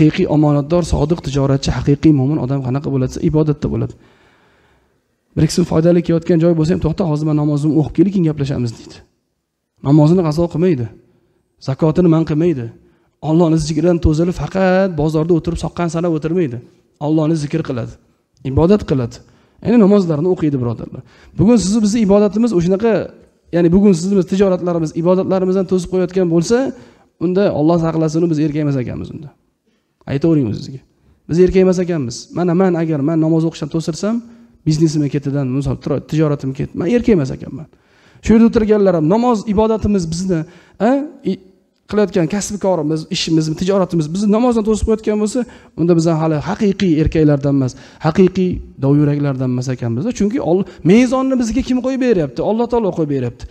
haqiqiy omonatdor sodiq tijoratchi haqiqiy mo'min odam qanaqa bo'ladi desa ibodatda bo'ladi bir ikki foydali kelayotgan joy bo'lsa ham to'xta hozir man namozimni o'qib kelib keyin gaplashamiz deydi namozini qazo qilmaydi zakotini man qilmaydi ollohni zikridan to'zilib faqat bozorda o'tirib soqqan sanab o'tirmaydi ollohni zikr qiladi ibodat qiladi ya'ni namozlarini o'qiydi birodarlar bugun sizni bizni ibodatimiz o'shanaqa ya'ni bugun sizni tijoratlarimiz ibodatlarimizdan to'sib qo'yayotgan bo'lsa unda olloh saqlasin biz erkaymas ekanmiz unda aytavering o'zizga biz erkak emas ekanmiz mana man agar man namoz o'qishdan to'sirsam biznesimni ketidan misol tijoratim ketdi man erkak emas ekanman shu yerda o'tirganlar ham namoz ibodatimiz bizni qilayotgan kasbkorimiz korimiz ishimiz tijoratimiz bizni namozdan to'sib qo'yayotgan bo'lsa unda biz hali haqiqiy erkaklardan emas haqiqiy dovyuraklardan emas ekanmiz chunki mezonni bizga kim qo'yib beryapti alloh taolo qo'yib beryapti